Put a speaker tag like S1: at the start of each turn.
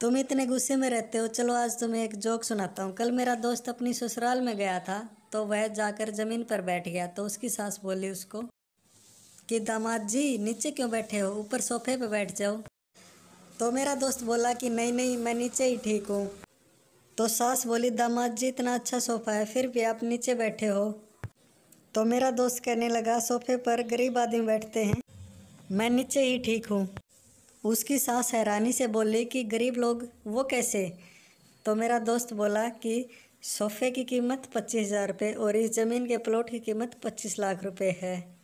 S1: तुम इतने गुस्से में रहते हो चलो आज तुम्हें एक जोक सुनाता हूँ कल मेरा दोस्त अपनी ससुराल में गया था तो वह जाकर ज़मीन पर बैठ गया तो उसकी सास बोली उसको कि दामाद जी नीचे क्यों बैठे हो ऊपर सोफे पे बैठ जाओ तो मेरा दोस्त बोला कि नहीं नहीं मैं नीचे ही ठीक हूँ तो सास बोली दामाद जी इतना अच्छा सोफ़ा है फिर भी आप नीचे बैठे हो तो मेरा दोस्त कहने लगा सोफे पर गरीब आदमी बैठते हैं मैं नीचे ही ठीक हूँ उसकी सास हैरानी से बोली कि गरीब लोग वो कैसे तो मेरा दोस्त बोला कि सोफ़े की कीमत पच्चीस हज़ार रुपये और इस ज़मीन के प्लॉट की कीमत पच्चीस लाख रुपए है